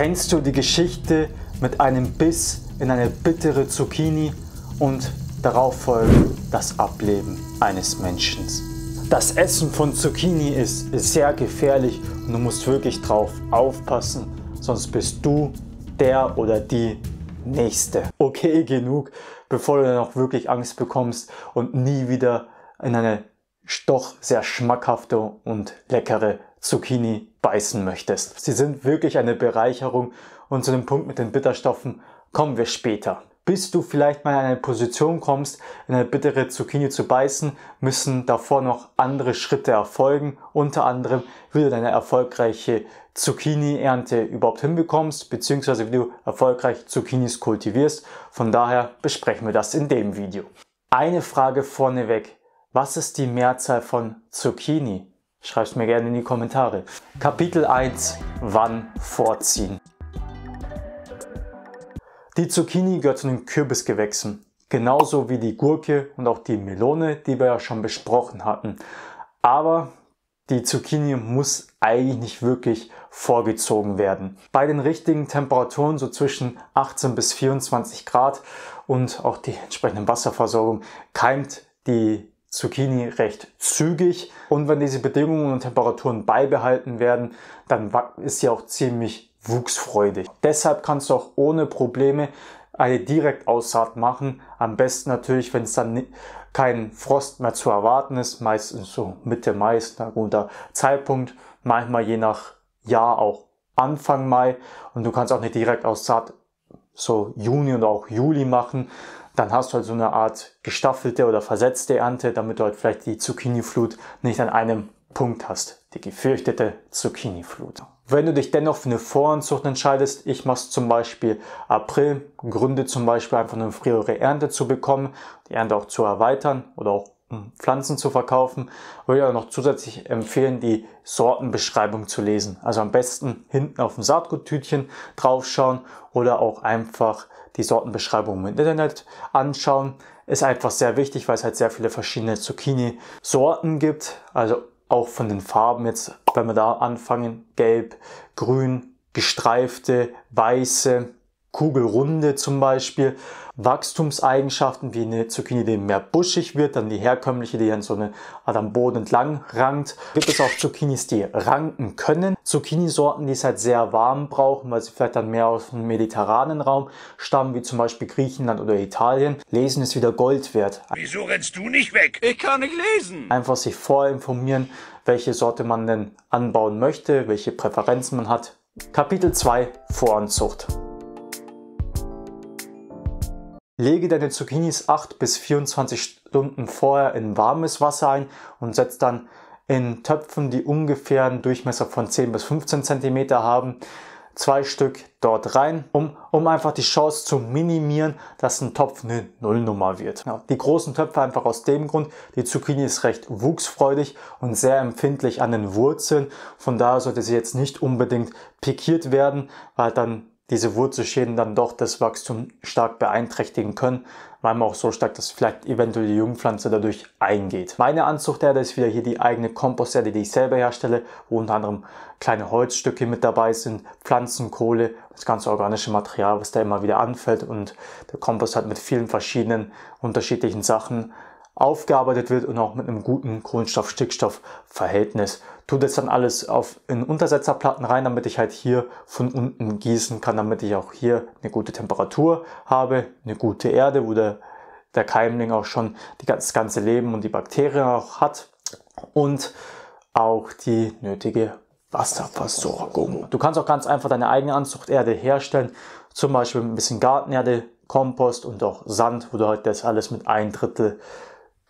Kennst du die Geschichte mit einem Biss in eine bittere Zucchini und darauf folgt das Ableben eines Menschen? Das Essen von Zucchini ist sehr gefährlich und du musst wirklich drauf aufpassen, sonst bist du der oder die Nächste. Okay, genug, bevor du dann auch wirklich Angst bekommst und nie wieder in eine doch sehr schmackhafte und leckere Zucchini beißen möchtest. Sie sind wirklich eine Bereicherung und zu dem Punkt mit den Bitterstoffen kommen wir später. Bis du vielleicht mal in eine Position kommst, in eine bittere Zucchini zu beißen, müssen davor noch andere Schritte erfolgen. Unter anderem, wie du deine erfolgreiche Zucchini-Ernte überhaupt hinbekommst, beziehungsweise wie du erfolgreich Zucchinis kultivierst. Von daher besprechen wir das in dem Video. Eine Frage vorneweg. Was ist die Mehrzahl von Zucchini? Schreib es mir gerne in die Kommentare. Kapitel 1. Wann vorziehen? Die Zucchini gehört zu den Kürbisgewächsen. Genauso wie die Gurke und auch die Melone, die wir ja schon besprochen hatten. Aber die Zucchini muss eigentlich nicht wirklich vorgezogen werden. Bei den richtigen Temperaturen, so zwischen 18 bis 24 Grad und auch die entsprechenden Wasserversorgung, keimt die Zucchini recht zügig. Und wenn diese Bedingungen und Temperaturen beibehalten werden, dann ist sie auch ziemlich wuchsfreudig. Deshalb kannst du auch ohne Probleme eine Direktaussaat machen. Am besten natürlich, wenn es dann kein Frost mehr zu erwarten ist, meistens so Mitte Mai ist ein guter Zeitpunkt, manchmal je nach Jahr auch Anfang Mai und du kannst auch eine Direktaussaat so Juni und auch Juli machen dann hast du halt so eine Art gestaffelte oder versetzte Ernte, damit du halt vielleicht die Zucchini-Flut nicht an einem Punkt hast. Die gefürchtete Zucchini-Flut. Wenn du dich dennoch für eine Voranzucht entscheidest, ich mache es zum Beispiel April, Gründe zum Beispiel einfach eine frühere Ernte zu bekommen, die Ernte auch zu erweitern oder auch hm, Pflanzen zu verkaufen, würde ich auch noch zusätzlich empfehlen, die Sortenbeschreibung zu lesen. Also am besten hinten auf dem Saatguttütchen draufschauen oder auch einfach die Sortenbeschreibung im Internet anschauen. Ist einfach sehr wichtig, weil es halt sehr viele verschiedene Zucchini-Sorten gibt. Also auch von den Farben jetzt, wenn wir da anfangen, gelb, grün, gestreifte, weiße, kugelrunde zum Beispiel. Wachstumseigenschaften wie eine Zucchini, die mehr buschig wird, dann die herkömmliche, die dann so eine Art am Boden entlang rankt. Gibt es auch Zucchinis, die ranken können. Zucchini-Sorten, die es halt sehr warm brauchen, weil sie vielleicht dann mehr aus dem mediterranen Raum stammen, wie zum Beispiel Griechenland oder Italien. Lesen ist wieder Gold wert. Wieso rennst du nicht weg? Ich kann nicht lesen. Einfach sich vorinformieren, welche Sorte man denn anbauen möchte, welche Präferenzen man hat. Kapitel 2 Voranzucht. Lege deine Zucchinis 8 bis 24 Stunden vorher in warmes Wasser ein und setz dann in Töpfen, die ungefähr einen Durchmesser von 10 bis 15 cm haben, zwei Stück dort rein, um, um einfach die Chance zu minimieren, dass ein Topf eine Nullnummer wird. Ja, die großen Töpfe einfach aus dem Grund, die Zucchini ist recht wuchsfreudig und sehr empfindlich an den Wurzeln. Von daher sollte sie jetzt nicht unbedingt pikiert werden, weil dann diese Wurzelschäden dann doch das Wachstum stark beeinträchtigen können, weil man auch so stark, dass vielleicht eventuell die Jungpflanze dadurch eingeht. Meine Anzuchterde ist wieder hier die eigene Komposterde, die ich selber herstelle, wo unter anderem kleine Holzstücke mit dabei sind, Pflanzenkohle, das ganze organische Material, was da immer wieder anfällt und der Kompost hat mit vielen verschiedenen unterschiedlichen Sachen aufgearbeitet wird und auch mit einem guten Kohlenstoff-Stickstoff-Verhältnis. Tu das dann alles auf, in Untersetzerplatten rein, damit ich halt hier von unten gießen kann, damit ich auch hier eine gute Temperatur habe, eine gute Erde, wo der, der Keimling auch schon die, ganze, das ganze Leben und die Bakterien auch hat und auch die nötige Wasserversorgung. Du kannst auch ganz einfach deine eigene Anzuchterde herstellen, zum Beispiel mit ein bisschen Gartenerde, Kompost und auch Sand, wo du halt das alles mit ein Drittel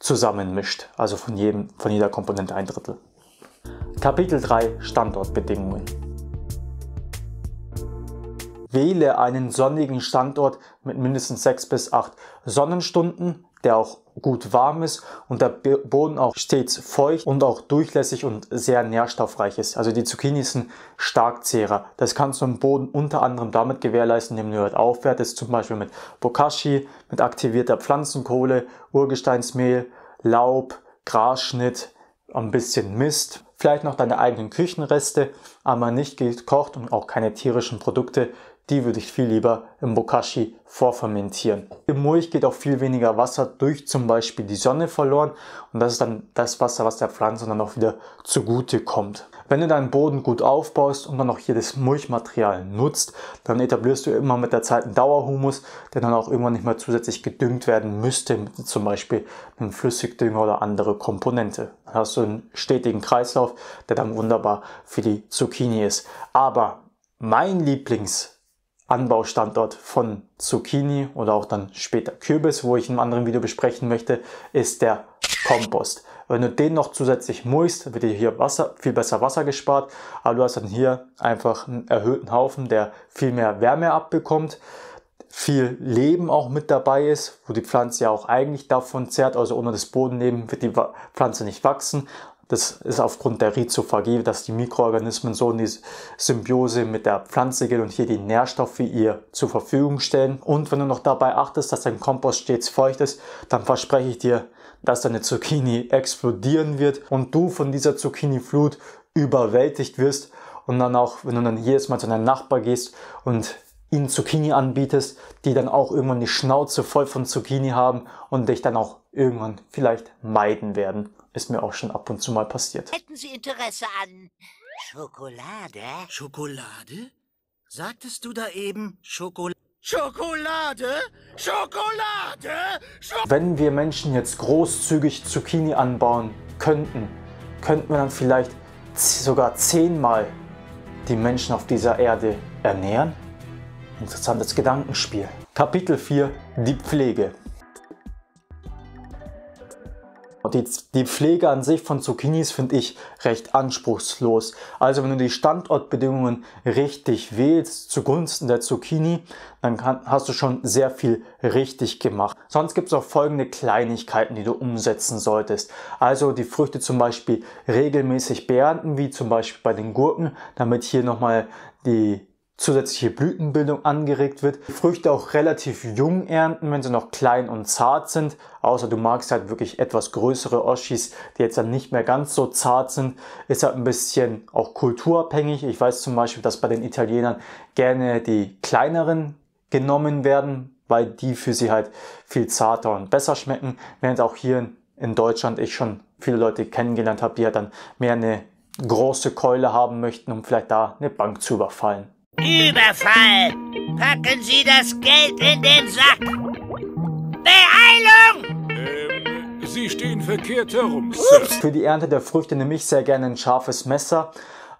zusammenmischt, also von, jedem, von jeder Komponente ein Drittel. Kapitel 3 Standortbedingungen. Wähle einen sonnigen Standort mit mindestens 6 bis 8 Sonnenstunden der auch gut warm ist und der Boden auch stets feucht und auch durchlässig und sehr nährstoffreich ist. Also die Zucchini ist ein Starkzehrer. Das kannst du im Boden unter anderem damit gewährleisten, indem du halt aufwertest, zum Beispiel mit Bokashi, mit aktivierter Pflanzenkohle, Urgesteinsmehl, Laub, Grasschnitt, ein bisschen Mist, vielleicht noch deine eigenen Küchenreste, aber nicht gekocht und auch keine tierischen Produkte, die würde ich viel lieber im Bokashi vorfermentieren. Im Mulch geht auch viel weniger Wasser durch zum Beispiel die Sonne verloren und das ist dann das Wasser, was der Pflanze dann auch wieder zugute kommt. Wenn du deinen Boden gut aufbaust und dann auch hier das Mulchmaterial nutzt, dann etablierst du immer mit der Zeit einen Dauerhumus, der dann auch irgendwann nicht mehr zusätzlich gedüngt werden müsste, mit zum Beispiel einem Flüssigdünger oder andere Komponente. Dann hast du einen stetigen Kreislauf, der dann wunderbar für die Zucchini ist. Aber mein Lieblings Anbaustandort von Zucchini oder auch dann später Kürbis, wo ich in einem anderen Video besprechen möchte, ist der Kompost. Wenn du den noch zusätzlich mulchst, wird dir hier Wasser, viel besser Wasser gespart, aber du hast dann hier einfach einen erhöhten Haufen, der viel mehr Wärme abbekommt, viel Leben auch mit dabei ist, wo die Pflanze ja auch eigentlich davon zehrt, also ohne das Bodenleben wird die Pflanze nicht wachsen das ist aufgrund der Rhizophagie, dass die Mikroorganismen so in die Symbiose mit der Pflanze gehen und hier die Nährstoffe ihr zur Verfügung stellen. Und wenn du noch dabei achtest, dass dein Kompost stets feucht ist, dann verspreche ich dir, dass deine Zucchini explodieren wird und du von dieser Zucchini-Flut überwältigt wirst. Und dann auch, wenn du dann jedes Mal zu deinem Nachbar gehst und ihnen Zucchini anbietest, die dann auch irgendwann die Schnauze voll von Zucchini haben und dich dann auch irgendwann vielleicht meiden werden. Ist mir auch schon ab und zu mal passiert. Hätten Sie Interesse an Schokolade? Schokolade? Sagtest du da eben Schokolade? Schokolade? Schokolade? Schok Wenn wir Menschen jetzt großzügig Zucchini anbauen könnten, könnten wir dann vielleicht sogar zehnmal die Menschen auf dieser Erde ernähren? Interessantes Gedankenspiel. Kapitel 4 Die Pflege und die, die Pflege an sich von Zucchinis finde ich recht anspruchslos. Also wenn du die Standortbedingungen richtig wählst zugunsten der Zucchini, dann kann, hast du schon sehr viel richtig gemacht. Sonst gibt es auch folgende Kleinigkeiten, die du umsetzen solltest. Also die Früchte zum Beispiel regelmäßig beernten, wie zum Beispiel bei den Gurken, damit hier nochmal die zusätzliche Blütenbildung angeregt wird. Früchte auch relativ jung ernten, wenn sie noch klein und zart sind. Außer du magst halt wirklich etwas größere Oschis, die jetzt dann nicht mehr ganz so zart sind. Ist halt ein bisschen auch kulturabhängig. Ich weiß zum Beispiel, dass bei den Italienern gerne die kleineren genommen werden, weil die für sie halt viel zarter und besser schmecken. Während auch hier in Deutschland ich schon viele Leute kennengelernt habe, die ja halt dann mehr eine große Keule haben möchten, um vielleicht da eine Bank zu überfallen. Überfall! Packen Sie das Geld in den Sack! Beeilung! Ähm, Sie stehen verkehrt herum, Sir. Für die Ernte der Früchte nehme ich sehr gerne ein scharfes Messer,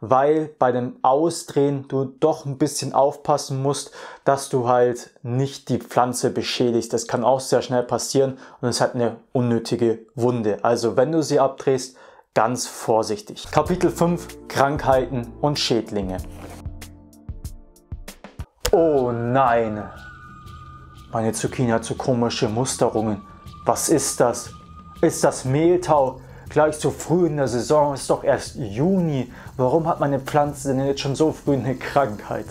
weil bei dem Ausdrehen du doch ein bisschen aufpassen musst, dass du halt nicht die Pflanze beschädigst. Das kann auch sehr schnell passieren und es hat eine unnötige Wunde. Also wenn du sie abdrehst, ganz vorsichtig. Kapitel 5 Krankheiten und Schädlinge. Oh nein! Meine Zucchini hat so komische Musterungen. Was ist das? Ist das Mehltau? Gleich so früh in der Saison ist doch erst Juni. Warum hat meine Pflanze denn jetzt schon so früh eine Krankheit?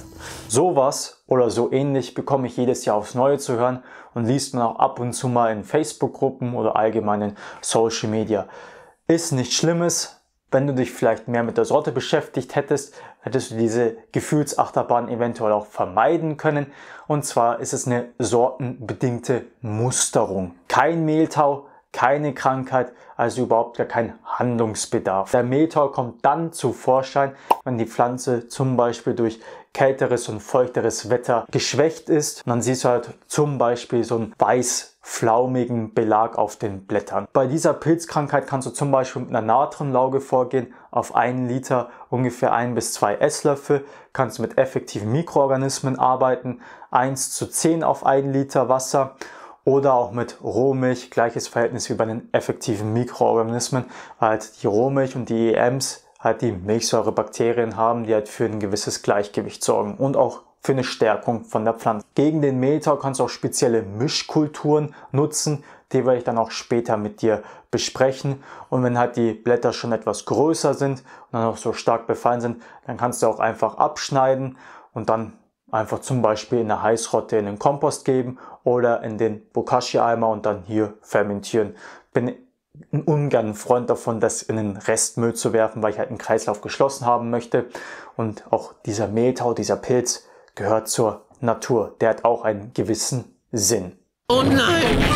Sowas oder so ähnlich bekomme ich jedes Jahr aufs Neue zu hören und liest man auch ab und zu mal in Facebook-Gruppen oder allgemeinen Social Media. Ist nichts Schlimmes, wenn du dich vielleicht mehr mit der Sorte beschäftigt hättest, hättest du diese Gefühlsachterbahn eventuell auch vermeiden können. Und zwar ist es eine sortenbedingte Musterung. Kein Mehltau, keine Krankheit, also überhaupt gar kein Handlungsbedarf. Der Mehltau kommt dann zu Vorschein, wenn die Pflanze zum Beispiel durch kälteres und feuchteres Wetter geschwächt ist. Und dann siehst du halt zum Beispiel so einen weiß flaumigen Belag auf den Blättern. Bei dieser Pilzkrankheit kannst du zum Beispiel mit einer Natronlauge vorgehen. Auf einen Liter ungefähr ein bis zwei Esslöffel kannst du mit effektiven Mikroorganismen arbeiten. 1 zu 10 auf einen Liter Wasser oder auch mit Rohmilch, gleiches Verhältnis wie bei den effektiven Mikroorganismen, weil halt die Rohmilch und die EMs halt die Milchsäurebakterien haben, die halt für ein gewisses Gleichgewicht sorgen und auch für eine Stärkung von der Pflanze. Gegen den Mehltau kannst du auch spezielle Mischkulturen nutzen, die werde ich dann auch später mit dir besprechen. Und wenn halt die Blätter schon etwas größer sind und dann auch so stark befallen sind, dann kannst du auch einfach abschneiden und dann einfach zum Beispiel in eine Heißrotte in den Kompost geben oder in den Bokashi-Eimer und dann hier fermentieren. Bin ungern Freund davon, das in den Restmüll zu werfen, weil ich halt einen Kreislauf geschlossen haben möchte. Und auch dieser Mehltau, dieser Pilz gehört zur Natur. Der hat auch einen gewissen Sinn. Oh nein!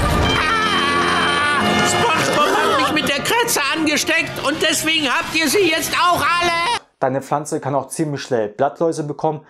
Ah! SpongeBob hat mich mit der Kratze angesteckt und deswegen habt ihr sie jetzt auch alle! Deine Pflanze kann auch ziemlich schnell Blattläuse bekommen.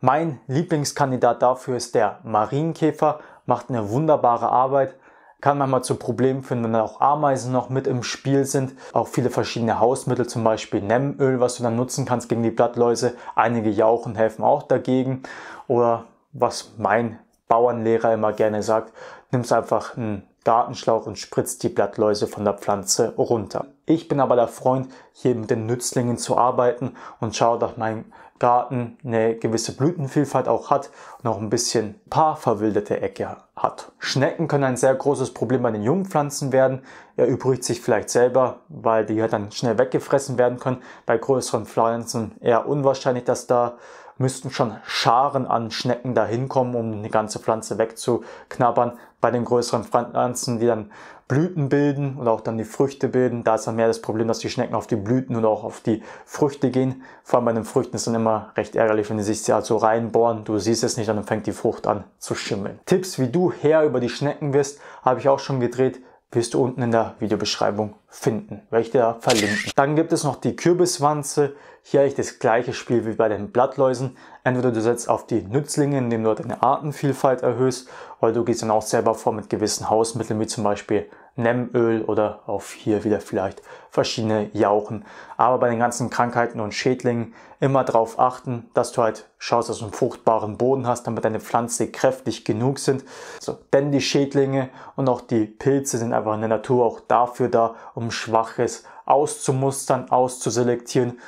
Mein Lieblingskandidat dafür ist der Marienkäfer, macht eine wunderbare Arbeit. Kann manchmal zu Problemen führen, wenn dann auch Ameisen noch mit im Spiel sind. Auch viele verschiedene Hausmittel, zum Beispiel Nemmöl, was du dann nutzen kannst gegen die Blattläuse. Einige Jauchen helfen auch dagegen. Oder was mein Bauernlehrer immer gerne sagt, nimmst einfach einen Gartenschlauch und spritzt die Blattläuse von der Pflanze runter. Ich bin aber der Freund, hier mit den Nützlingen zu arbeiten und schaue, dass mein Garten eine gewisse Blütenvielfalt auch hat und auch ein bisschen paar verwilderte Ecke hat. Schnecken können ein sehr großes Problem bei den Jungpflanzen werden. Er übrigt sich vielleicht selber, weil die ja halt dann schnell weggefressen werden können. Bei größeren Pflanzen eher unwahrscheinlich, dass da müssten schon Scharen an Schnecken dahin kommen, um eine ganze Pflanze wegzuknabbern. Bei den größeren Pflanzen, die dann Blüten bilden und auch dann die Früchte bilden, da ist dann mehr das Problem, dass die Schnecken auf die Blüten und auch auf die Früchte gehen. Vor allem bei den Früchten ist es dann immer recht ärgerlich, wenn die sich da so reinbohren. Du siehst es nicht, dann fängt die Frucht an zu schimmeln. Tipps, wie du her über die Schnecken wirst, habe ich auch schon gedreht wirst du unten in der Videobeschreibung finden. Werde ich dir da verlinken. Dann gibt es noch die Kürbiswanze. Hier habe ich das gleiche Spiel wie bei den Blattläusen. Entweder du setzt auf die Nützlinge, indem du deine Artenvielfalt erhöhst, oder du gehst dann auch selber vor mit gewissen Hausmitteln, wie zum Beispiel Nemmöl oder auch hier wieder vielleicht verschiedene Jauchen. Aber bei den ganzen Krankheiten und Schädlingen immer darauf achten, dass du halt schaust, dass du einen fruchtbaren Boden hast, damit deine Pflanze kräftig genug sind. So, denn die Schädlinge und auch die Pilze sind einfach in der Natur auch dafür da, um Schwaches auszumustern, auszuselektieren.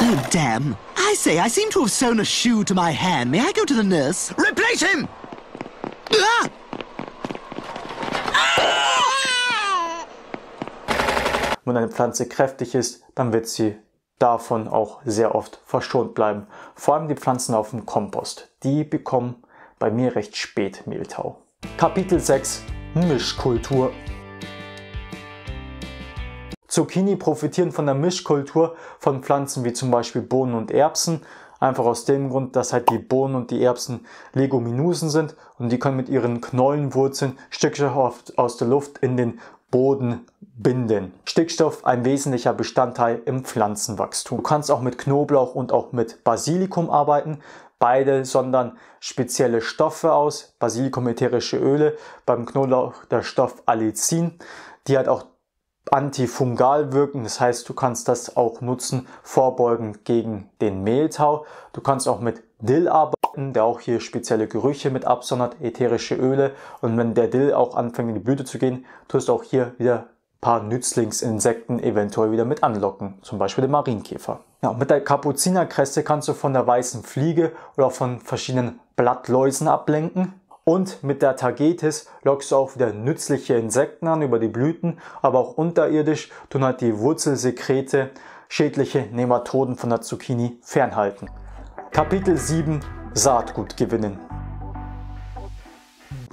Oh damn! I say, I seem to have sewn a shoe to my hand. May I go to the nurse? Replace him! Ah! Wenn eine Pflanze kräftig ist, dann wird sie davon auch sehr oft verschont bleiben. Vor allem die Pflanzen auf dem Kompost. Die bekommen bei mir recht spät Mehltau. Kapitel 6 Mischkultur Zucchini profitieren von der Mischkultur von Pflanzen wie zum Beispiel Bohnen und Erbsen. Einfach aus dem Grund, dass halt die Bohnen und die Erbsen Leguminosen sind und die können mit ihren Knollenwurzeln Stückchen aus der Luft in den Boden binden. Stickstoff ein wesentlicher Bestandteil im Pflanzenwachstum. Du kannst auch mit Knoblauch und auch mit Basilikum arbeiten. Beide sondern spezielle Stoffe aus, Basilikum ätherische Öle, beim Knoblauch der Stoff Allicin, die halt auch antifungal wirken. Das heißt, du kannst das auch nutzen, vorbeugend gegen den Mehltau. Du kannst auch mit Dill arbeiten, der auch hier spezielle Gerüche mit absondert, ätherische Öle. Und wenn der Dill auch anfängt in die Blüte zu gehen, tust du auch hier wieder paar Nützlingsinsekten eventuell wieder mit anlocken, zum Beispiel den Marienkäfer. Ja, mit der Kapuzinerkresse kannst du von der weißen Fliege oder von verschiedenen Blattläusen ablenken. Und mit der Tagetes lockst du auch wieder nützliche Insekten an über die Blüten, aber auch unterirdisch tun halt die Wurzelsekrete schädliche Nematoden von der Zucchini fernhalten. Kapitel 7 Saatgut gewinnen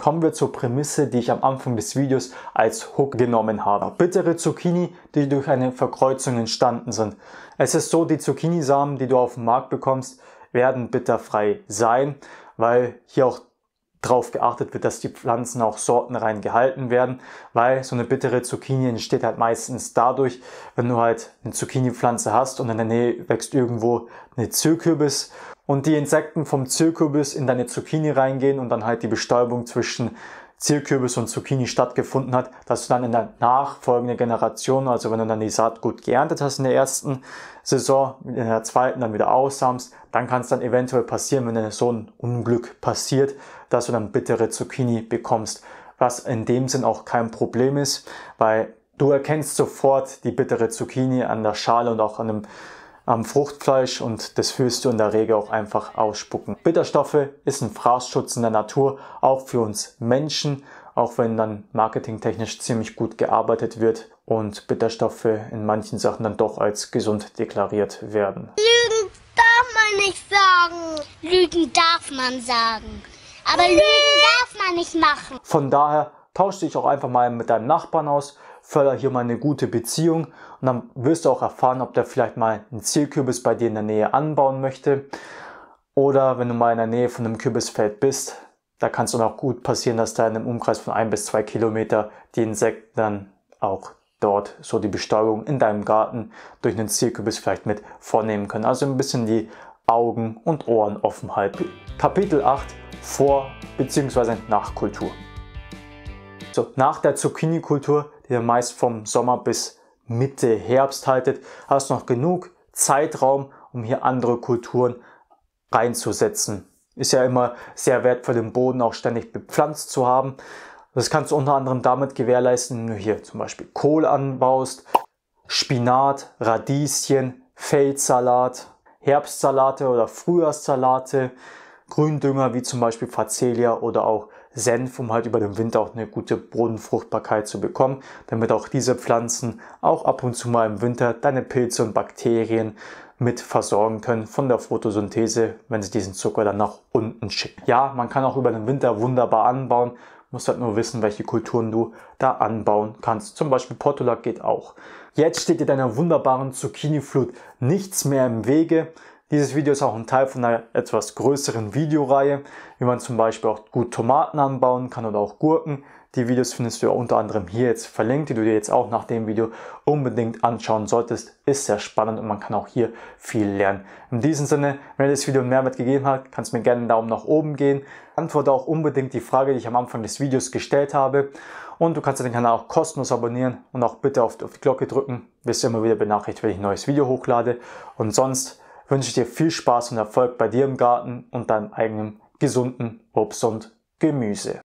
kommen wir zur Prämisse, die ich am Anfang des Videos als Hook genommen habe. Bittere Zucchini, die durch eine Verkreuzung entstanden sind. Es ist so, die Zucchinisamen, die du auf dem Markt bekommst, werden bitterfrei sein, weil hier auch darauf geachtet wird, dass die Pflanzen auch sortenrein gehalten werden, weil so eine bittere Zucchini entsteht halt meistens dadurch, wenn du halt eine Zucchini-Pflanze hast und in der Nähe wächst irgendwo eine Zirkürbis und die Insekten vom Zierkürbis in deine Zucchini reingehen und dann halt die Bestäubung zwischen Zierkürbis und Zucchini stattgefunden hat, dass du dann in der nachfolgenden Generation, also wenn du dann die Saat gut geerntet hast in der ersten Saison, in der zweiten dann wieder aussamst, dann kann es dann eventuell passieren, wenn so ein Unglück passiert, dass du dann bittere Zucchini bekommst, was in dem Sinn auch kein Problem ist, weil du erkennst sofort die bittere Zucchini an der Schale und auch an dem am Fruchtfleisch und das fühlst du in der Regel auch einfach ausspucken. Bitterstoffe ist ein Fraßschutz in der Natur, auch für uns Menschen, auch wenn dann marketingtechnisch ziemlich gut gearbeitet wird und Bitterstoffe in manchen Sachen dann doch als gesund deklariert werden. Lügen darf man nicht sagen. Lügen darf man sagen. Aber Lügen darf man nicht machen. Von daher tausch dich auch einfach mal mit deinem Nachbarn aus förder hier mal eine gute Beziehung und dann wirst du auch erfahren, ob der vielleicht mal einen Zielkürbis bei dir in der Nähe anbauen möchte. Oder wenn du mal in der Nähe von einem Kürbisfeld bist, da kann es dann auch gut passieren, dass da in einem Umkreis von ein bis zwei Kilometer die Insekten dann auch dort so die Bestäubung in deinem Garten durch einen Zielkürbis vielleicht mit vornehmen können. Also ein bisschen die Augen und Ohren offen halten. Kapitel 8 Vor- bzw. Nachkultur. So, nach der Zucchini-Kultur ihr meist vom Sommer bis Mitte Herbst haltet, hast noch genug Zeitraum, um hier andere Kulturen reinzusetzen. Ist ja immer sehr wertvoll, den Boden auch ständig bepflanzt zu haben. Das kannst du unter anderem damit gewährleisten, wenn du hier zum Beispiel Kohl anbaust, Spinat, Radieschen, Feldsalat, Herbstsalate oder Frühjahrssalate, Gründünger wie zum Beispiel Facelia oder auch Senf, um halt über den Winter auch eine gute Bodenfruchtbarkeit zu bekommen, damit auch diese Pflanzen auch ab und zu mal im Winter deine Pilze und Bakterien mit versorgen können von der Photosynthese, wenn sie diesen Zucker dann nach unten schicken. Ja, man kann auch über den Winter wunderbar anbauen, musst halt nur wissen, welche Kulturen du da anbauen kannst. Zum Beispiel Portulak geht auch. Jetzt steht dir deiner wunderbaren Zucchini-Flut nichts mehr im Wege. Dieses Video ist auch ein Teil von einer etwas größeren Videoreihe, wie man zum Beispiel auch gut Tomaten anbauen kann oder auch Gurken. Die Videos findest du ja unter anderem hier jetzt verlinkt, die du dir jetzt auch nach dem Video unbedingt anschauen solltest. Ist sehr spannend und man kann auch hier viel lernen. In diesem Sinne, wenn dir das Video einen Mehrwert gegeben hat, kannst du mir gerne einen Daumen nach oben geben. Antworte auch unbedingt die Frage, die ich am Anfang des Videos gestellt habe. Und du kannst den Kanal auch kostenlos abonnieren und auch bitte auf die Glocke drücken. Wirst immer wieder benachrichtigt, wenn ich ein neues Video hochlade. Und sonst wünsche ich dir viel Spaß und Erfolg bei dir im Garten und deinem eigenen gesunden Obst und Gemüse.